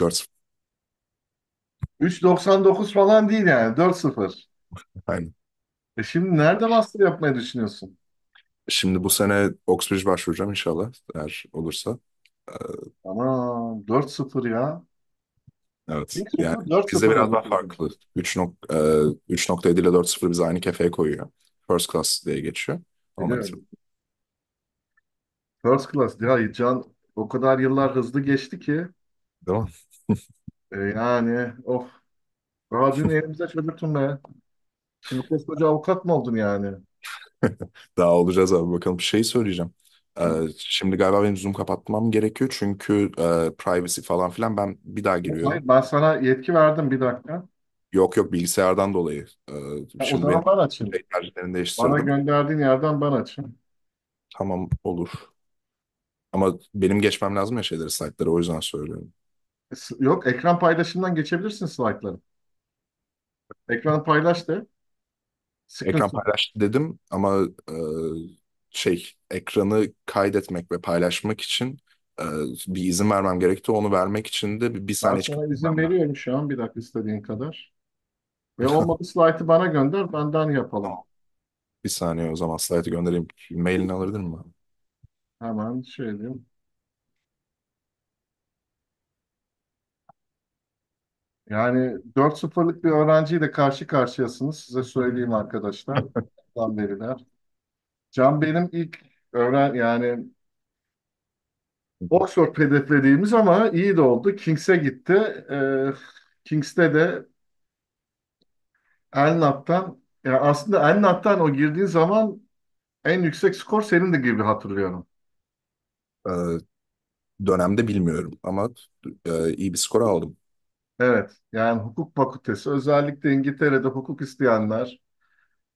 4-0. 3.99 falan değil yani 4-0. Aynen. E şimdi nerede master yapmayı düşünüyorsun? Şimdi bu sene Oxbridge başvuracağım inşallah eğer olursa. Ee, Ama 4-0 ya. evet yani 1 4-0 biraz daha farklı. 3 nok e, 3.7 ile 4.0 bizi aynı kefeye koyuyor. First class diye geçiyor. First class. Ya can o kadar yıllar hızlı geçti ki. Değil mi? E, yani of. Daha elimize çömürtün be. Şimdi koskoca avukat mı oldun yani? Daha olacağız abi bakalım. Bir şey söyleyeceğim. Ee, şimdi galiba benim Zoom kapatmam gerekiyor çünkü e, privacy falan filan ben bir daha giriyorum. hayır ben sana yetki verdim bir dakika. Yok yok bilgisayardan dolayı. Ee, Ha, o zaman ben açayım. Şey Bana gönderdiğin yerden ben açayım. Tamam olur. Ama benim geçmem lazım ya şeyleri slaytları o yüzden söylüyorum. Yok ekran paylaşımından geçebilirsin slaytları. Ekran paylaş de. Ekran paylaş dedim ama e, şey ekranı kaydetmek ve paylaşmak için e, bir izin vermem gerekti. Onu vermek için de bir, bir Ben saniye sana izin çıkartmam lazım. şu an bir dakika istediğin kadar. Ve olmadı slaytı bana gönder benden yapalım. Bir saniye o zaman slaytı göndereyim. Mailini alabilir miyim? Hemen şey diyeyim. Yani 4-0'lık bir öğrenciyle karşı karşıyasınız. Size söyleyeyim arkadaşlar. Can veriler. Can benim ilk öğren yani Oxford hedeflediğimiz ama iyi de oldu. Kings'e gitti. Ee, Kings'te de Elnat'tan yani aslında Elnat'tan o girdiğin zaman en yüksek skor senin de gibi hatırlıyorum. Ee, dönemde bilmiyorum ama e, iyi bir skor aldım. Evet, yani hukuk fakültesi özellikle İngiltere'de hukuk isteyenler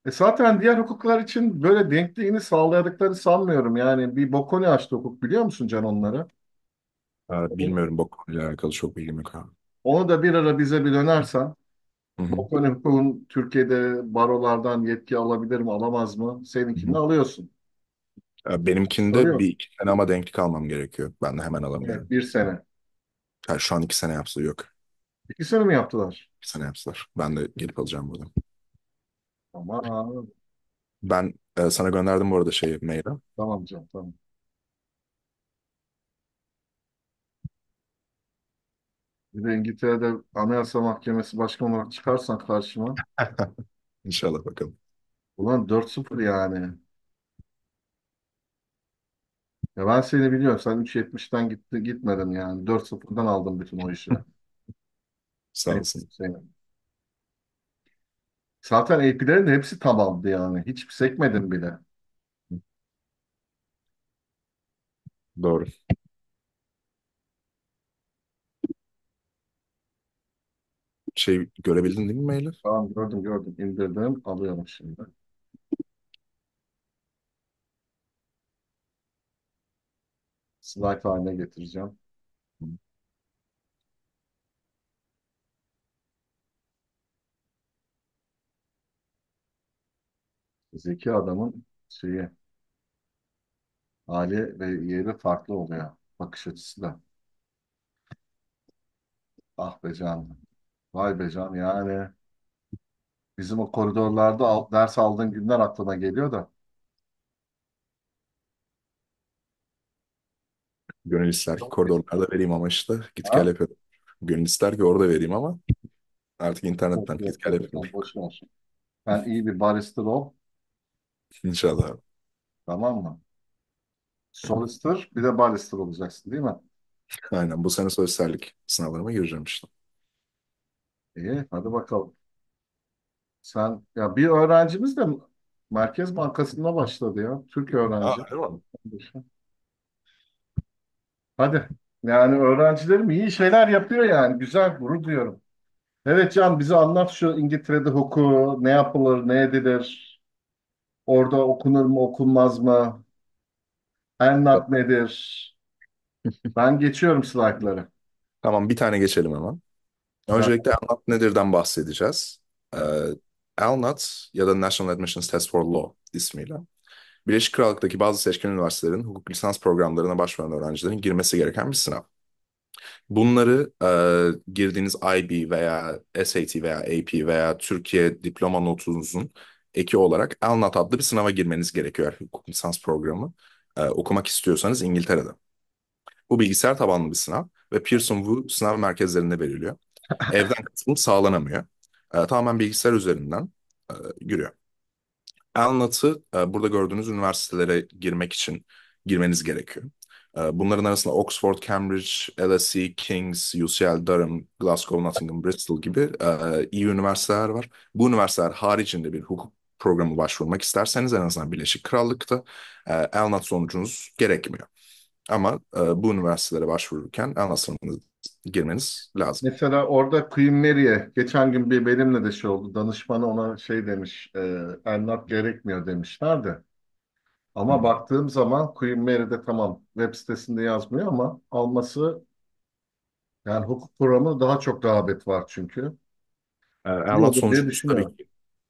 e zaten diğer hukuklar için böyle denkliğini sağlayadıkları sanmıyorum. Yani bir bokoni açtı hukuk biliyor musun Can onları? Ee, bilmiyorum bu konuyla alakalı çok bilgim yok abi. Onu da bir ara bize bir dönersen Hı hı, bokoni hukukun Türkiye'de barolardan yetki alabilir mi alamaz mı? hı Seninkini alıyorsun. Benimkinde Soruyor. bir iki sene ama denklik almam gerekiyor. Ben de hemen Evet, alamıyorum. bir sene. Ha, şu an iki sene yapsa yok. İki sene mi yaptılar? Bir sene yaptılar. Ben de gelip alacağım burada. Ama Ben e, sana gönderdim bu arada şeyi mail'e. tamam canım tamam. Bir de İngiltere'de Anayasa Mahkemesi Başkanı olarak çıkarsan karşıma. İnşallah bakalım. Ulan 4-0 yani. Ya ben seni biliyorum. Sen 3.70'ten gitti, gitmedin yani. 4-0'dan aldım bütün o işi. Sağ olsun. Hepsi. Şey, zaten AP'lerin hepsi tamamdı yani. Hiç sekmedim bile. Doğru. Şey görebildin değil mi maili? Tamam gördüm gördüm. İndirdim. Alıyorum şimdi. Slide haline getireceğim. zeki adamın şeyi hali ve yeri farklı oluyor bakış açısı da. Ah be canım. Vay be canım yani. Bizim o koridorlarda ders aldığın günler aklına geliyor da. Gönül ister ki koridorlarda vereyim ama işte git gel Ha? yapıyorum. Gönül ister ki orada vereyim ama artık Yok internetten git yok gel yok yapıyorum. sen iyi bir barista ol. İnşallah. Tamam mı? Solicitor bir de barrister olacaksın değil mi? Aynen bu sene solisterlik sınavlarıma gireceğim işte. İyi hadi bakalım. Sen ya bir öğrencimiz de Merkez Bankası'nda başladı ya. Türk öğrenci. Aa, Hadi. Yani öğrencilerim iyi şeyler yapıyor yani. Güzel, bunu diyorum. Evet Can bize anlat şu İngiltere'de hukuku ne yapılır, ne edilir? Orada okunur mu okunmaz mı? Emlak nedir? Ben geçiyorum slaytları. Tamam bir tane geçelim hemen. Tamam. Öncelikle Elnat nedir'den bahsedeceğiz. Ee, Elnat ya da National Admissions Test for Law ismiyle Birleşik Krallık'taki bazı seçkin üniversitelerin hukuk lisans programlarına başvuran öğrencilerin girmesi gereken bir sınav. Bunları e, girdiğiniz IB veya SAT veya AP veya Türkiye diploma notunuzun eki olarak ALNAT adlı bir sınava girmeniz gerekiyor hukuk lisans programı e, okumak istiyorsanız İngiltere'de. Bu bilgisayar tabanlı bir sınav ve Pearson Wu sınav merkezlerinde veriliyor. Evden katılım sağlanamıyor. E, tamamen bilgisayar üzerinden e, giriyor. ALNAT'ı e, burada gördüğünüz üniversitelere girmek için girmeniz gerekiyor. Ee, bunların arasında Oxford, Cambridge, LSE, King's, UCL, Durham, Glasgow, Nottingham, Bristol gibi e, iyi üniversiteler var. Bu üniversiteler haricinde bir hukuk programı başvurmak isterseniz en azından Birleşik Krallık'ta e, ELNAT sonucunuz gerekmiyor. Ama e, bu üniversitelere başvururken ELNAT sınavına girmeniz lazım. Mesela orada Queen Mary'e geçen gün bir benimle de şey oldu. Danışmanı ona şey demiş, e, ELNAT gerekmiyor demişler de. Ama hmm. baktığım zaman Queen Mary'de tamam web sitesinde yazmıyor ama alması yani hukuk programı daha çok rağbet var çünkü. E, ELNAT sonucu tabii ki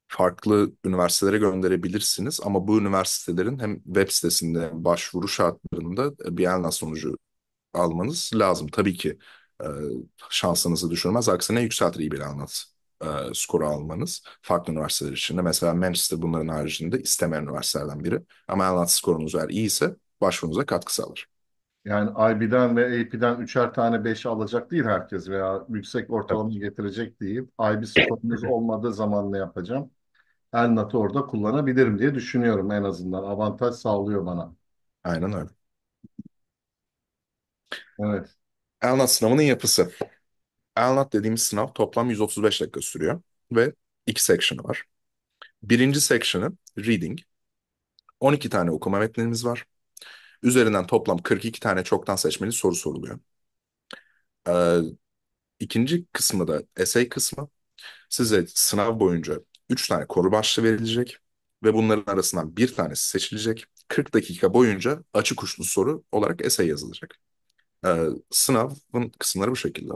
farklı üniversitelere gönderebilirsiniz ama bu üniversitelerin hem web sitesinde başvuru şartlarında e, bir Biennial sonucu almanız lazım. Tabii ki e, şansınızı düşürmez. Aksine yükseltir bir anlat e, skoru almanız. Farklı üniversiteler için de mesela Manchester bunların haricinde istemeyen üniversitelerden biri. Ama anlat skorunuz eğer iyiyse başvurunuza katkı sağlar. Yani IB'den ve AP'den üçer tane beş alacak değil herkes veya yüksek ortalama getirecek değil. IB skorunuz olmadığı zaman ne yapacağım? El Elnat'ı orada kullanabilirim diye düşünüyorum en azından. Avantaj sağlıyor bana. Aynen öyle. Evet. Elnat sınavının yapısı. Elnat dediğimiz sınav toplam 135 dakika sürüyor ve iki section'ı var. Birinci section'ı reading. 12 tane okuma metnimiz var. Üzerinden toplam 42 tane çoktan seçmeli soru soruluyor. Ee, ikinci kısmı da essay kısmı. Size sınav boyunca 3 tane koru başlığı verilecek ve bunların arasından bir tanesi seçilecek. 40 dakika boyunca açık uçlu soru olarak esey yazılacak. Ee, sınavın kısımları bu şekilde.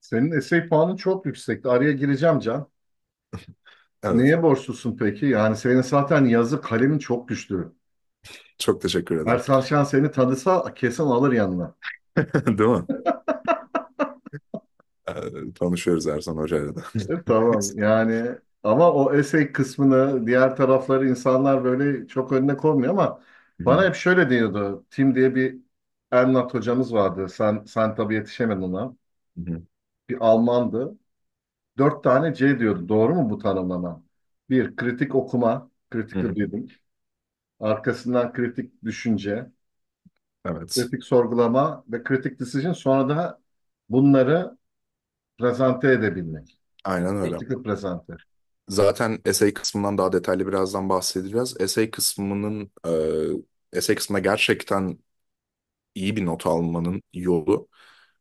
Senin esey puanın çok yüksekti. Araya gireceğim Can. Evet. Neye borçlusun peki? Yani senin zaten yazı kalemin çok güçlü. Çok teşekkür ederim. Ersan Şen seni tanısa kesin alır yanına. Değil mi? Ee, Tanışıyoruz Ersan Hoca'yla da. Tamam yani ama o essay kısmını diğer tarafları insanlar böyle çok önüne koymuyor ama bana hep şöyle diyordu Tim diye bir Ernat hocamız vardı. Sen, sen tabii yetişemedin ona. Bir Almandı. Dört tane C diyordu. Doğru mu bu tanımlama? Bir, kritik okuma, Hı critical reading. Arkasından kritik düşünce, Evet. kritik sorgulama ve kritik decision. Sonra da bunları prezente edebilmek. Aynen öyle. Practical presente. Zaten essay kısmından daha detaylı birazdan bahsedeceğiz. Essay kısmının e, essay kısmına gerçekten iyi bir not almanın yolu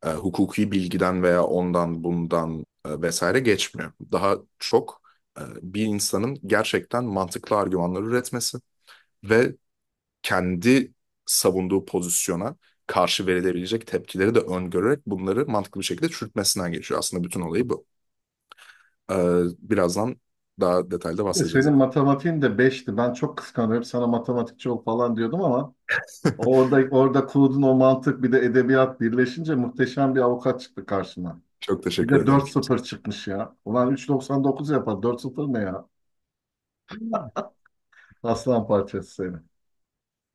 e, hukuki bilgiden veya ondan bundan e, vesaire geçmiyor. Daha çok e, bir insanın gerçekten mantıklı argümanları üretmesi ve kendi savunduğu pozisyona karşı verilebilecek tepkileri de öngörerek bunları mantıklı bir şekilde çürütmesinden geçiyor. Aslında bütün olayı bu. Ee, birazdan daha detaylı e, bahsedeceğiz. Senin matematiğin de 5'ti. Ben çok kıskanıyorum. Sana matematikçi ol falan diyordum ama orada orada Kulud'un o mantık bir de edebiyat birleşince muhteşem bir avukat çıktı karşıma. Çok teşekkür Bir de ederim. 4-0 çıkmış ya. Ulan 3.99 yapar. 4-0 ne ya? Aslan parçası seni.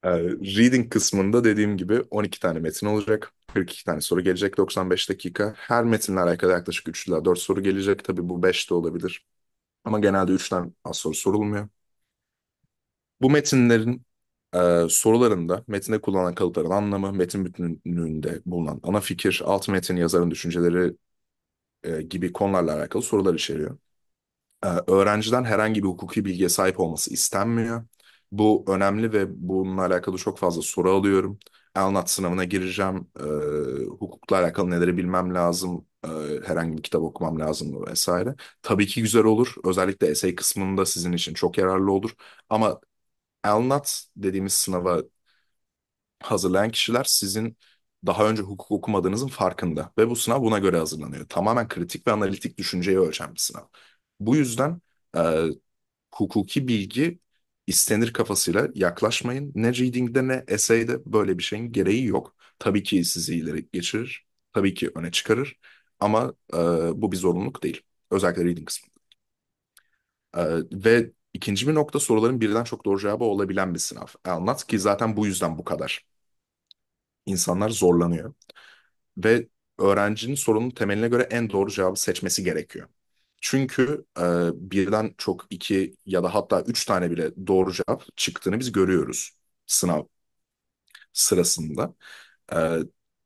Ee, reading kısmında dediğim gibi 12 tane metin olacak. 42 tane soru gelecek 95 dakika. Her metinle alakalı yaklaşık 3 ila 4 soru gelecek. Tabii bu 5 de olabilir. Ama genelde üçten az soru sorulmuyor. Bu metinlerin e, sorularında metinde kullanılan kalıpların anlamı, metin bütünlüğünde bulunan ana fikir, alt metin yazarın düşünceleri e, gibi konularla alakalı sorular içeriyor. E, öğrenciden herhangi bir hukuki bilgiye sahip olması istenmiyor. Bu önemli ve bununla alakalı çok fazla soru alıyorum. ELNAT sınavına gireceğim. E, hukukla alakalı neleri bilmem lazım e, herhangi bir kitap okumam lazım mı vesaire. Tabii ki güzel olur. Özellikle essay kısmında sizin için çok yararlı olur. Ama ELNAT dediğimiz sınava hazırlayan kişiler sizin daha önce hukuk okumadığınızın farkında ve bu sınav buna göre hazırlanıyor. Tamamen kritik ve analitik düşünceyi ölçen bir sınav. Bu yüzden e, hukuki bilgi istenir kafasıyla yaklaşmayın. Ne reading'de ne essay'de böyle bir şeyin gereği yok. Tabii ki sizi ileri geçirir, tabii ki öne çıkarır ama e, bu bir zorunluluk değil. Özellikle reading kısmında. E, ve ikinci bir nokta soruların birden çok doğru cevabı olabilen bir sınav. E, anlat ki zaten bu yüzden bu kadar. İnsanlar zorlanıyor. Ve öğrencinin sorunun temeline göre en doğru cevabı seçmesi gerekiyor. Çünkü e, birden çok iki ya da hatta üç tane bile doğru cevap çıktığını biz görüyoruz sınav sırasında. E,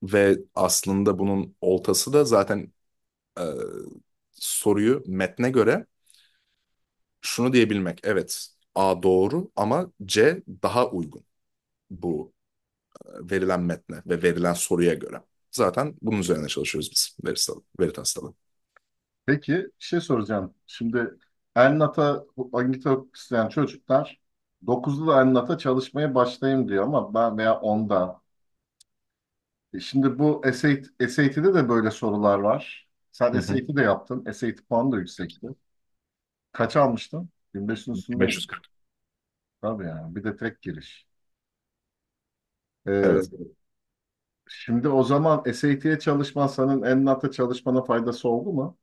ve aslında bunun oltası da zaten e, soruyu metne göre şunu diyebilmek. Evet A doğru ama C daha uygun bu e, verilen metne ve verilen soruya göre. Zaten bunun üzerine çalışıyoruz biz Veritas Dalı. Peki şey soracağım. Şimdi Elnat'a İngiltere isteyen çocuklar 9'lu Elnat'a çalışmaya başlayayım diyor ama ben veya 10'da e, şimdi bu SAT, SAT'de de böyle sorular var. Sen Hı hı. SAT'i de yaptın. SAT puanı da yüksekti. Kaç almıştın? 1500'ün üstünde. 540. Tabii yani. Bir de tek giriş. E, Evet. şimdi o zaman SAT'ye çalışman senin ENNAT'a çalışmana faydası oldu mu?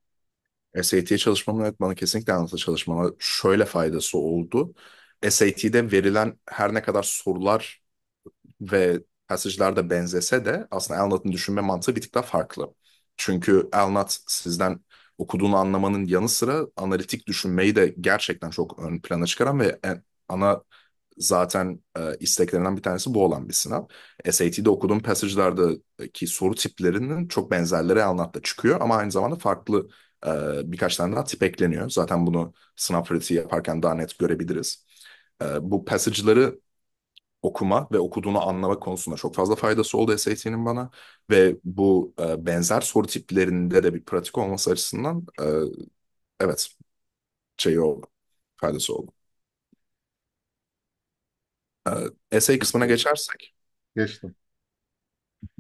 SAT'ye çalışmamın evet bana kesinlikle anlatı çalışmama şöyle faydası oldu. SAT'de verilen her ne kadar sorular ve pasajlarda benzese de aslında Elnat'ın düşünme mantığı bir tık daha farklı. Çünkü Elnat sizden okuduğunu anlamanın yanı sıra analitik düşünmeyi de gerçekten çok ön plana çıkaran ve en, ana zaten e, isteklerinden bir tanesi bu olan bir sınav. SAT'de okuduğum passage'lardaki soru tiplerinin çok benzerleri Elnat'ta çıkıyor ama aynı zamanda farklı e, birkaç tane daha tip ekleniyor. Zaten bunu sınav pratiği yaparken daha net görebiliriz. E, bu passage'ları okuma ve okuduğunu anlamak konusunda çok fazla faydası oldu SAT'nin bana. Ve bu e, benzer soru tiplerinde de bir pratik olması açısından e, evet şey oldu, faydası oldu. E, essay kısmına geçersek. Geçtim.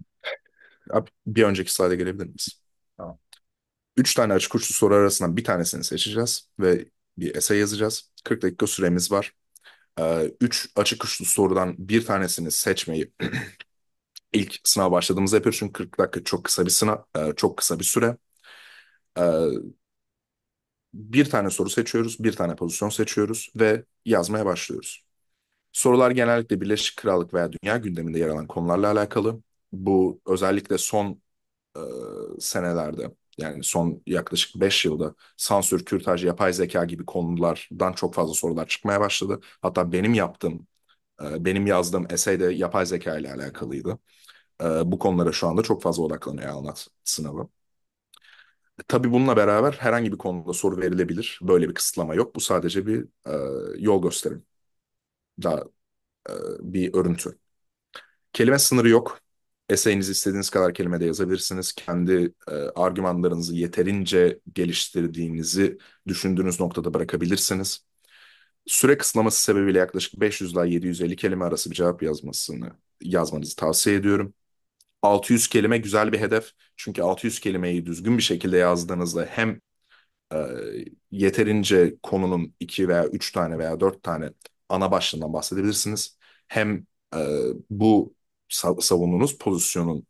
bir önceki slayda gelebilir miyiz? Tamam. Üç tane açık uçlu soru arasından bir tanesini seçeceğiz ve bir essay yazacağız. 40 dakika süremiz var. 3 e, açık uçlu sorudan bir tanesini seçmeyi ilk sınav başladığımızda yapıyoruz. Çünkü 40 dakika çok kısa bir sınav, e, çok kısa bir süre. E, bir tane soru seçiyoruz, bir tane pozisyon seçiyoruz ve yazmaya başlıyoruz. Sorular genellikle Birleşik Krallık veya dünya gündeminde yer alan konularla alakalı. Bu özellikle son senelerde yani son yaklaşık 5 yılda sansür, kürtaj, yapay zeka gibi konulardan çok fazla sorular çıkmaya başladı. Hatta benim yaptığım, e, benim yazdığım essay de yapay zeka ile alakalıydı. E, bu konulara şu anda çok fazla odaklanıyor anlat sınavı. E, tabii bununla beraber herhangi bir konuda soru verilebilir. Böyle bir kısıtlama yok. Bu sadece bir yol gösterim. Daha bir örüntü. Kelime sınırı yok. Eseyinizi istediğiniz kadar kelimede yazabilirsiniz. Kendi e, argümanlarınızı yeterince geliştirdiğinizi düşündüğünüz noktada bırakabilirsiniz. Süre kısıtlaması sebebiyle yaklaşık 500 ila 750 kelime arası bir cevap yazmasını yazmanızı tavsiye ediyorum. 600 kelime güzel bir hedef. Çünkü 600 kelimeyi düzgün bir şekilde yazdığınızda hem e, yeterince konunun 2 veya 3 tane veya 4 tane ana başlığından bahsedebilirsiniz. Hem e, bu savunduğunuz pozisyonun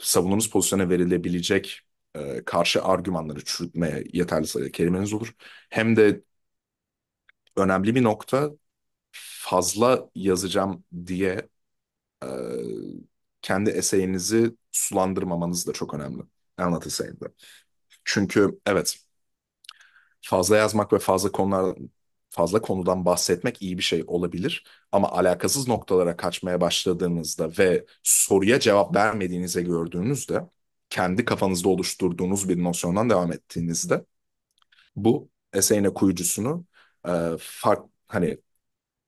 savunduğunuz pozisyona verilebilecek e, karşı argümanları çürütmeye yeterli sayıda kelimeniz olur. Hem de önemli bir nokta fazla yazacağım diye e, kendi eseyinizi sulandırmamanız da çok önemli anlatı eseyinde. Çünkü evet fazla yazmak ve fazla konular fazla konudan bahsetmek iyi bir şey olabilir ama alakasız noktalara kaçmaya başladığınızda ve soruya cevap vermediğinize gördüğünüzde kendi kafanızda oluşturduğunuz bir nosyondan devam ettiğinizde bu eseyine kuyucusunu e, fark hani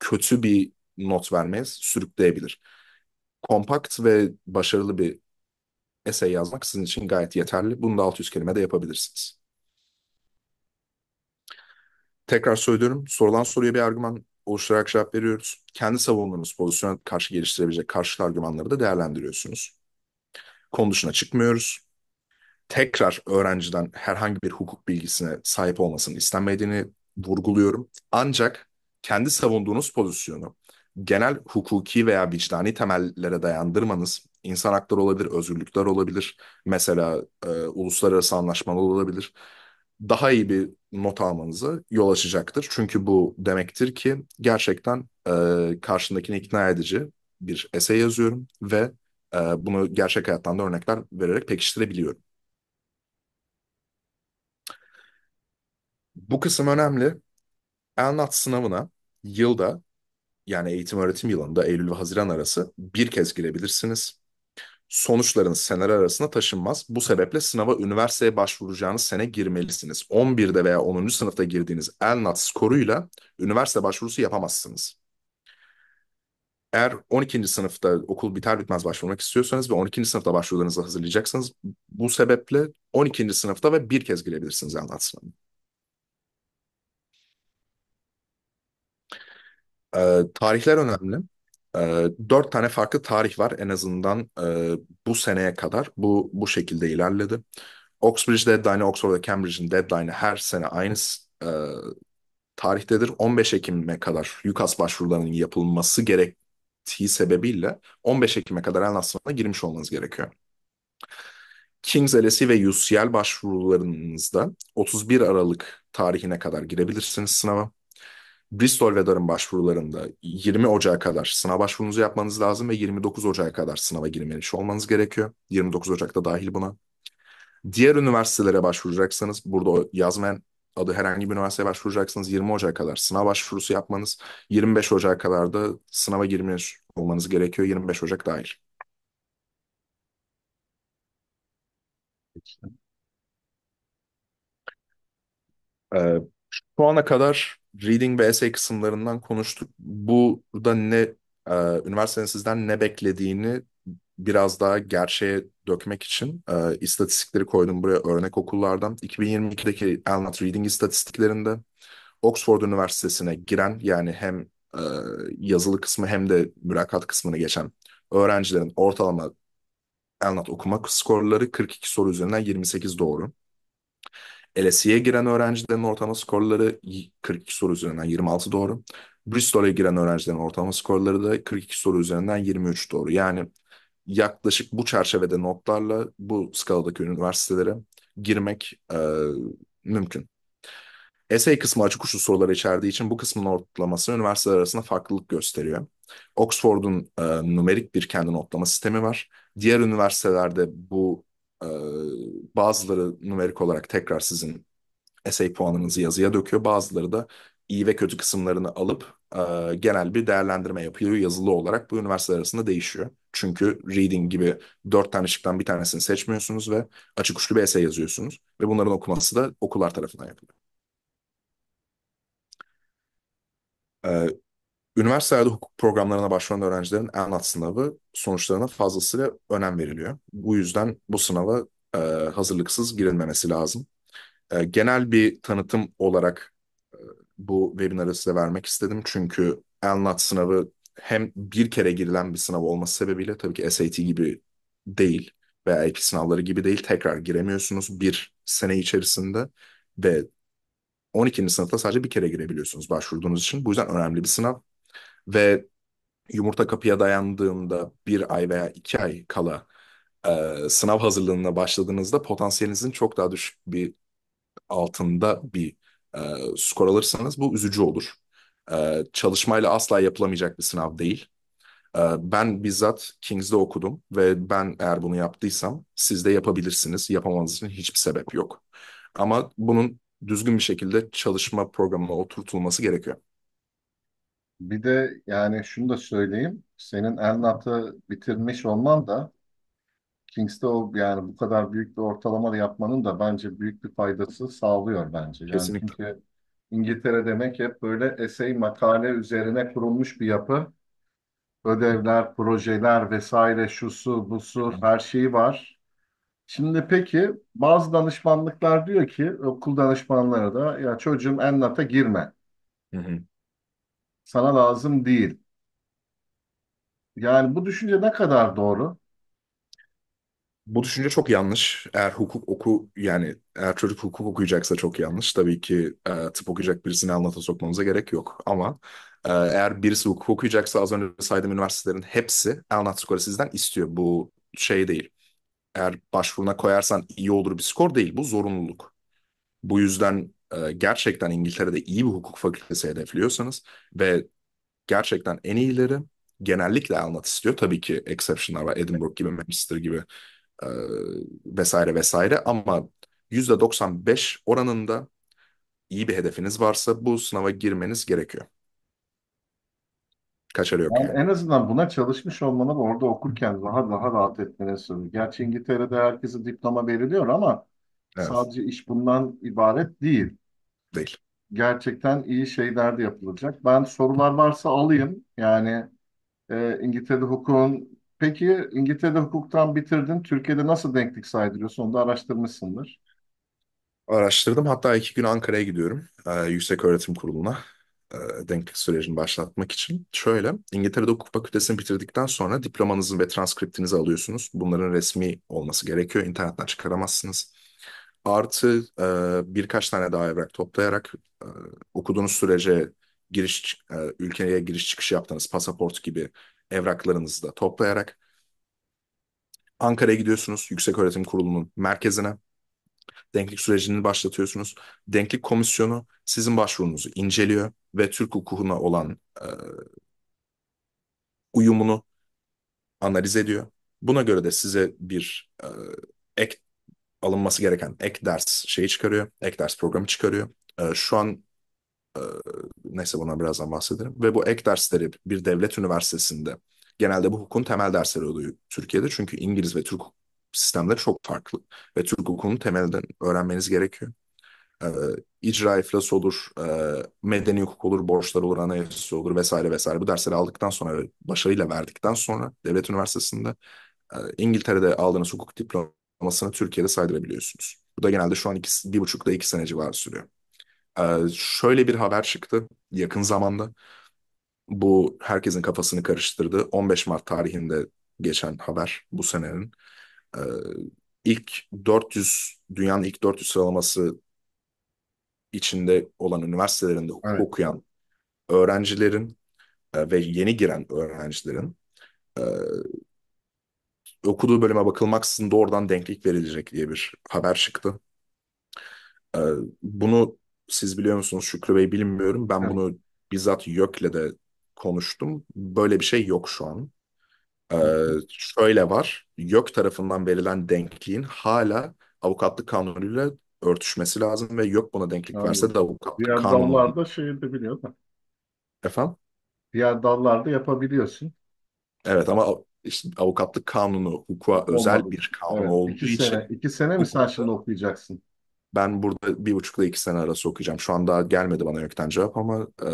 kötü bir not vermeye sürükleyebilir. Kompakt ve başarılı bir esey yazmak sizin için gayet yeterli. Bunu da 600 kelime de yapabilirsiniz tekrar söylüyorum. Sorulan soruya bir argüman oluşturarak cevap veriyoruz. Kendi savunduğunuz pozisyona karşı geliştirebilecek karşı argümanları da değerlendiriyorsunuz. Konu dışına çıkmıyoruz. Tekrar öğrenciden herhangi bir hukuk bilgisine sahip olmasını istenmediğini vurguluyorum. Ancak kendi savunduğunuz pozisyonu genel hukuki veya vicdani temellere dayandırmanız insan hakları olabilir, özgürlükler olabilir. Mesela e, uluslararası anlaşmalar olabilir. Daha iyi bir not almanıza yol açacaktır. Çünkü bu demektir ki gerçekten e, karşındakini ikna edici bir essay yazıyorum ve e, bunu gerçek hayattan da örnekler vererek pekiştirebiliyorum. Bu kısım önemli. ELNAT sınavına yılda yani eğitim öğretim yılında Eylül ve Haziran arası bir kez girebilirsiniz sonuçların seneler arasında taşınmaz. Bu sebeple sınava üniversiteye başvuracağınız sene girmelisiniz. 11'de veya 10. sınıfta girdiğiniz ELNAT skoruyla üniversite başvurusu yapamazsınız. Eğer 12. sınıfta okul biter bitmez başvurmak istiyorsanız ve 12. sınıfta başvurularınızı hazırlayacaksınız, bu sebeple 12. sınıfta ve bir kez girebilirsiniz ELNAT sınavına. Ee, tarihler önemli dört tane farklı tarih var en azından e, bu seneye kadar. Bu bu şekilde ilerledi. Oxbridge deadline'ı, Oxford ve Cambridge'in deadline'ı her sene aynı e, tarihtedir. 15 Ekim'e kadar UCAS başvurularının yapılması gerektiği sebebiyle 15 Ekim'e kadar en sınavına girmiş olmanız gerekiyor. King's LSE ve UCL başvurularınızda 31 Aralık tarihine kadar girebilirsiniz sınava. Bristol ve Dar'ın başvurularında 20 Ocağı kadar sınav başvurunuzu yapmanız lazım ve 29 Ocağı kadar sınava girmeniz olmanız gerekiyor. 29 Ocak'ta dahil buna. Diğer üniversitelere başvuracaksanız burada yazmayan adı herhangi bir üniversiteye başvuracaksınız 20 Ocak kadar sınav başvurusu yapmanız, 25 Ocak kadar da sınava girmiş olmanız gerekiyor 25 Ocak dahil. Ee, şu ana kadar reading ve essay kısımlarından konuştuk. Bu da ne e, üniversitenin sizden ne beklediğini biraz daha gerçeğe dökmek için e, istatistikleri koydum buraya örnek okullardan. 2022'deki Elnat Reading istatistiklerinde Oxford Üniversitesi'ne giren yani hem e, yazılı kısmı hem de mülakat kısmını geçen öğrencilerin ortalama Elnat okuma skorları 42 soru üzerinden 28 doğru. LSE'ye giren öğrencilerin ortalama skorları 42 soru üzerinden 26 doğru. Bristol'e giren öğrencilerin ortalama skorları da 42 soru üzerinden 23 doğru. Yani yaklaşık bu çerçevede notlarla bu skaladaki üniversitelere girmek e, mümkün. Essay kısmı açık uçlu soruları içerdiği için bu kısmın ortalaması üniversiteler arasında farklılık gösteriyor. Oxford'un e, numerik bir kendi notlama sistemi var. Diğer üniversitelerde bu e, bazıları numerik olarak tekrar sizin essay puanınızı yazıya döküyor. Bazıları da iyi ve kötü kısımlarını alıp e, genel bir değerlendirme yapıyor yazılı olarak. Bu üniversiteler arasında değişiyor. Çünkü reading gibi dört tane şıktan bir tanesini seçmiyorsunuz ve açık uçlu bir essay yazıyorsunuz. Ve bunların okuması da okullar tarafından yapılıyor. Ee, Üniversitelerde hukuk programlarına başvuran öğrencilerin ENAT sınavı sonuçlarına fazlasıyla önem veriliyor. Bu yüzden bu sınava e, hazırlıksız girilmemesi lazım. E, genel bir tanıtım olarak e, bu webinarı size vermek istedim. Çünkü ENAT sınavı hem bir kere girilen bir sınav olması sebebiyle tabii ki SAT gibi değil veya IP sınavları gibi değil tekrar giremiyorsunuz bir sene içerisinde ve 12. sınıfta sadece bir kere girebiliyorsunuz başvurduğunuz için. Bu yüzden önemli bir sınav. Ve yumurta kapıya dayandığında bir ay veya iki ay kala e, sınav hazırlığına başladığınızda potansiyelinizin çok daha düşük bir altında bir e, skor alırsanız bu üzücü olur. E, çalışmayla asla yapılamayacak bir sınav değil. E, ben bizzat Kings'de okudum ve ben eğer bunu yaptıysam siz de yapabilirsiniz. Yapamanız için hiçbir sebep yok. Ama bunun düzgün bir şekilde çalışma programına oturtulması gerekiyor. Bir de yani şunu da söyleyeyim. Senin Elnat'ı bitirmiş olman da Kings'te o yani bu kadar büyük bir ortalama yapmanın da bence büyük bir faydası sağlıyor bence. Yani Kesinlikle. çünkü İngiltere demek hep böyle essay makale üzerine kurulmuş bir yapı. Ödevler, projeler vesaire şusu busu her şeyi var. Şimdi peki bazı danışmanlıklar diyor ki okul danışmanları da ya çocuğum ENNAT'a girme. Hı hı sana lazım değil. Yani bu düşünce ne kadar doğru? Bu düşünce çok yanlış. Eğer hukuk oku yani eğer çocuk hukuk okuyacaksa çok yanlış. Tabii ki e, tıp okuyacak birisini anlata sokmamıza gerek yok. Ama e, eğer birisi hukuk okuyacaksa az önce saydığım üniversitelerin hepsi Alnat skoru sizden istiyor. Bu şey değil. Eğer başvuruna koyarsan iyi olur bir skor değil. Bu zorunluluk. Bu yüzden e, gerçekten İngiltere'de iyi bir hukuk fakültesi hedefliyorsanız ve gerçekten en iyileri genellikle almak istiyor. Tabii ki exceptionlar var. Edinburgh gibi, Manchester gibi e, vesaire vesaire ama %95 oranında iyi bir hedefiniz varsa bu sınava girmeniz gerekiyor. Kaçarı yok Yani yani. en azından buna çalışmış olmanı ve orada okurken daha daha rahat etmene sürüyor. Gerçi İngiltere'de herkese diploma veriliyor ama Evet. Sadece iş bundan ibaret değil. Değil. Gerçekten iyi şeyler de yapılacak. Ben sorular varsa alayım. Yani e, İngiltere'de hukukun Peki İngiltere'de hukuktan bitirdin. Türkiye'de nasıl denklik saydırıyorsun? Onu da araştırmışsındır. Araştırdım. Hatta iki gün Ankara'ya gidiyorum. E, Yüksek Öğretim Kurulu'na e, denklik sürecini başlatmak için. Şöyle, İngiltere'de hukuk fakültesini bitirdikten sonra diplomanızı ve transkriptinizi alıyorsunuz. Bunların resmi olması gerekiyor. İnternetten çıkaramazsınız artı e, birkaç tane daha evrak toplayarak e, okuduğunuz sürece giriş e, ülkeye giriş çıkış yaptığınız pasaport gibi evraklarınızı da toplayarak Ankara'ya gidiyorsunuz Yükseköğretim Kurulu'nun merkezine. Denklik sürecini başlatıyorsunuz. Denklik komisyonu sizin başvurunuzu inceliyor ve Türk hukukuna olan e, uyumunu analiz ediyor. Buna göre de size bir e, ek alınması gereken ek ders şeyi çıkarıyor. Ek ders programı çıkarıyor. E, şu an e, neyse buna birazdan bahsederim. Ve bu ek dersleri bir devlet üniversitesinde genelde bu hukukun temel dersleri oluyor Türkiye'de. Çünkü İngiliz ve Türk sistemleri çok farklı. Ve Türk hukukunu temelden öğrenmeniz gerekiyor. E, icra iflası olur, e, medeni hukuk olur, borçlar olur, anayasa olur vesaire vesaire. Bu dersleri aldıktan sonra başarıyla verdikten sonra devlet üniversitesinde e, İngiltere'de aldığınız hukuk diplom ortalamasını Türkiye'de saydırabiliyorsunuz. Bu da genelde şu an iki, bir buçukta iki sene civarı sürüyor. Ee, şöyle bir haber çıktı yakın zamanda. Bu herkesin kafasını karıştırdı. 15 Mart tarihinde geçen haber bu senenin. Ee, ilk 400, dünyanın ilk 400 sıralaması içinde olan üniversitelerinde evet. okuyan öğrencilerin e, ve yeni giren öğrencilerin e, okuduğu bölüme bakılmaksızın doğrudan denklik verilecek diye bir haber çıktı. Ee, bunu siz biliyor musunuz Şükrü Bey bilmiyorum. Ben evet. bunu bizzat YÖK'le de konuştum. Böyle bir şey yok şu an. Ee, şöyle var. YÖK tarafından verilen denkliğin hala avukatlık kanunuyla örtüşmesi lazım ve YÖK buna denklik Anladım. verse de avukatlık Diğer kanunu... dallarda şey edebiliyor da. Efendim? Diğer dallarda yapabiliyorsun. Evet ama işte avukatlık kanunu hukuka Olmadı. özel bir kanun Evet. olduğu İki için sene. iki sene mi sen şimdi okuyacaksın? ben burada bir buçukla iki sene arası okuyacağım. Şu an daha gelmedi bana YÖK'ten cevap ama e,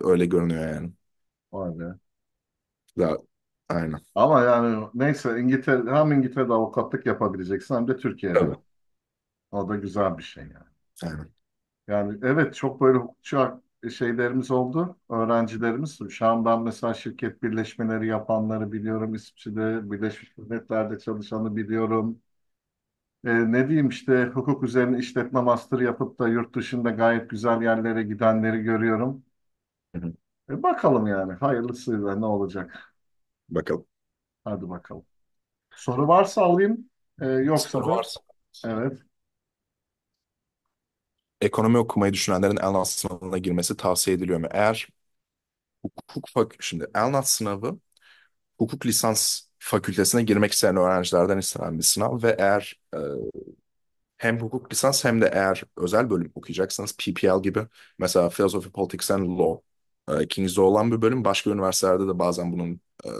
öyle görünüyor yani. Vay be. Daha, aynen. Ama yani neyse İngiltere, hem İngiltere'de avukatlık yapabileceksin hem de Türkiye'de. Tabii. O da güzel bir şey yani. Aynen. Yani evet çok böyle hukukçu şeylerimiz oldu. Öğrencilerimiz. Şu an ben mesela şirket birleşmeleri yapanları biliyorum. İsviçre'de, Birleşmiş Milletler'de çalışanı biliyorum. Ee, ne diyeyim işte hukuk üzerine işletme master yapıp da yurt dışında gayet güzel yerlere gidenleri görüyorum. E, bakalım yani hayırlısıyla ne olacak. Bakalım. Hadi bakalım. Soru varsa alayım. Ee, yoksa Soru varsa. evet ekonomi okumayı düşünenlerin ELNAT sınavına girmesi tavsiye ediliyor mu? Eğer hukuk fakü şimdi ELNAT sınavı hukuk lisans fakültesine girmek isteyen öğrencilerden istenen bir sınav ve eğer e, hem hukuk lisans hem de eğer özel bölüm okuyacaksanız PPL gibi mesela Philosophy, Politics and Law e, King's'de olan bir bölüm. Başka üniversitelerde de bazen bunun e,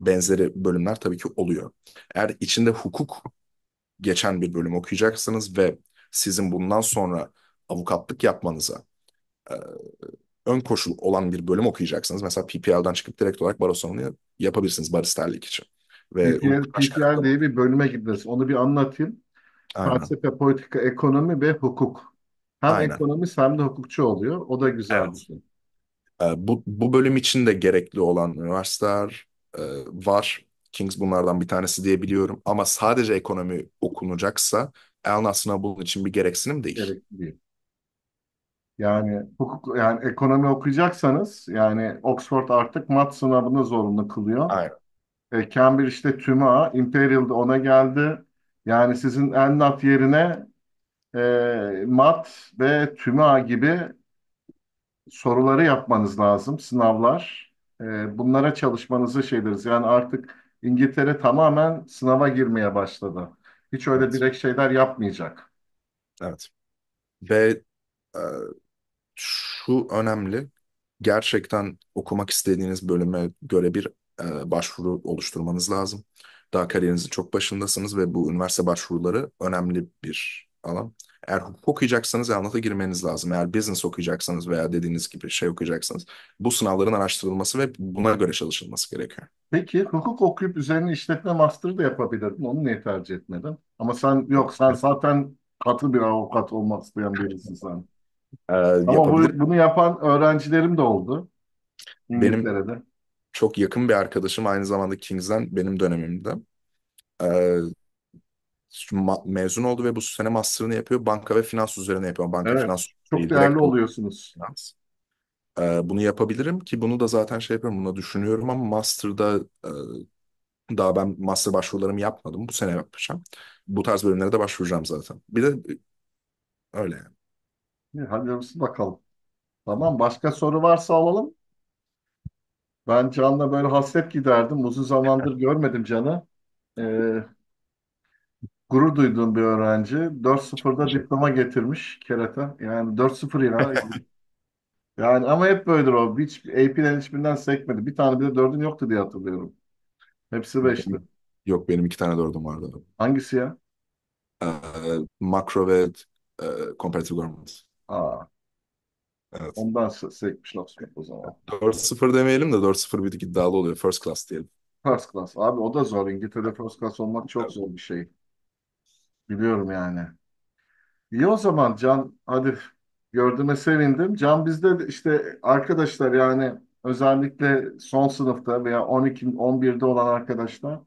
benzeri bölümler tabii ki oluyor. Eğer içinde hukuk geçen bir bölüm okuyacaksanız ve sizin bundan sonra avukatlık yapmanıza e, ön koşul olan bir bölüm okuyacaksınız. Mesela PPL'den çıkıp direkt olarak baro barosonunu yapabilirsiniz baristerlik için. Ve PPL, PPL diye bir bölüme gidiniz. Onu bir anlatayım. Aynen. Felsefe, politika, ekonomi ve hukuk. Hem Aynen. ekonomist hem de hukukçu oluyor. O da güzel evet. bir şey. E, bu, bu bölüm için de gerekli olan üniversiteler e, var. Kings bunlardan bir tanesi diyebiliyorum. Ama sadece ekonomi okunacaksa El Nasr'ına bunun için bir gereksinim değil. Gerekli değil. Yani hukuk yani ekonomi okuyacaksanız yani Oxford artık mat sınavını zorunlu kılıyor. Aynen. E, Cambridge'de TÜMA, Imperial'da ona geldi. Yani sizin ENNAT yerine e, mat ve TÜMA gibi soruları yapmanız lazım, sınavlar. E, bunlara çalışmanızı şey deriz. Yani artık İngiltere tamamen sınava girmeye başladı. Hiç öyle Evet. direkt şeyler yapmayacak. Evet. Ve e, şu önemli. Gerçekten okumak istediğiniz bölüme göre bir e, başvuru oluşturmanız lazım. Daha kariyerinizin çok başındasınız ve bu üniversite başvuruları önemli bir alan. Eğer hukuk okuyacaksanız Elnat'a girmeniz lazım. Eğer business okuyacaksanız veya dediğiniz gibi şey okuyacaksanız bu sınavların araştırılması ve buna göre çalışılması gerekiyor. Peki hukuk okuyup üzerine işletme master da yapabilirdin. Onu niye tercih etmedin? Ama sen yok sen zaten katı bir avukat olmak isteyen birisin sen. Ee, Ama bu, bunu yapan öğrencilerim de oldu. Benim çok yakın bir arkadaşım aynı zamanda Kings'den benim dönemimde. Ee, mezun oldu ve bu sene master'ını yapıyor. Banka ve finans üzerine yapıyor. Banka Evet. finans Çok değil, değerli oluyorsunuz. finans. Ee, bunu yapabilirim ki bunu da zaten şey yapıyorum. Bunu düşünüyorum ama master'da e, daha ben master başvurularımı yapmadım. Bu sene yapacağım. Bu tarz bölümlere de başvuracağım zaten. Bir de e, öyle yani. İyi, Hadi bakalım. Tamam. Başka soru varsa alalım. Ben Can'la böyle hasret giderdim. Uzun zamandır görmedim Can'ı. Ee, duyduğum bir öğrenci. 4-0'da diploma getirmiş kerata. Yani 4-0 ya. Yani ama hep böyledir o. Hiç AP'den hiçbirinden sekmedi. Bir tane bile dördün yoktu diye hatırlıyorum. Hepsi beşti. Yok benim iki tane dördüm vardı. Hangisi ya? Ee, makro ve e, comparative government. Aa, Evet. ondan se- sekmiş Oxford o zaman. 4-0 demeyelim de 4-0 bir tık iddialı oluyor. First class diyelim. First class. Abi o da zor. İngiltere'de first class olmak çok zor bir şey. Biliyorum yani. İyi o zaman Can, hadi gördüğüme sevindim. Can bizde işte arkadaşlar yani özellikle son sınıfta veya 12, 11'de olan arkadaşlar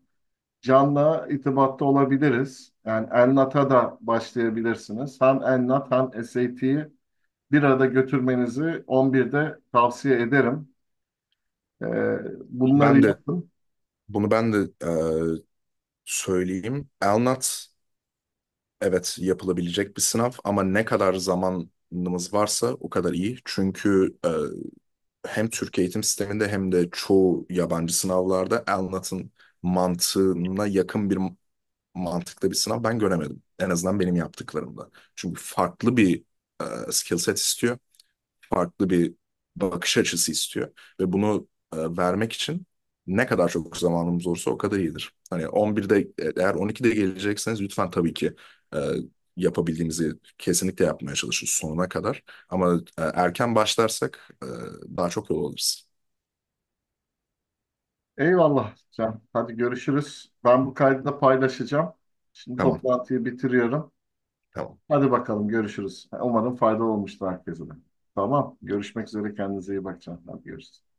Can'la irtibatta olabiliriz. Yani ELNAT'a da başlayabilirsiniz. Hem ELNAT hem SAT'yi bir arada götürmenizi 11'de tavsiye ederim. Ee, bunları Ben de yapın. bunu ben de e, söyleyeyim. Elnat evet yapılabilecek bir sınav ama ne kadar zamanımız varsa o kadar iyi. Çünkü e, hem Türk eğitim sisteminde hem de çoğu yabancı sınavlarda ELNAT'ın mantığına yakın bir mantıklı bir sınav ben göremedim. En azından benim yaptıklarımda. Çünkü farklı bir e, skill set istiyor. Farklı bir bakış açısı istiyor. Ve bunu e, vermek için ne kadar çok zamanımız olursa o kadar iyidir. Hani 11'de e, eğer 12'de gelecekseniz lütfen tabii ki e, yapabildiğimizi kesinlikle yapmaya çalışıyoruz sonuna kadar. Ama e, erken başlarsak e, daha çok yol alırız. Eyvallah Can. Hadi görüşürüz. Ben bu kaydı da paylaşacağım. Şimdi Tamam, toplantıyı bitiriyorum. tamam. Hadi bakalım görüşürüz. Umarım faydalı olmuştur herkese de. Tamam. Görüşmek üzere. Kendinize iyi bak Hadi görüşürüz.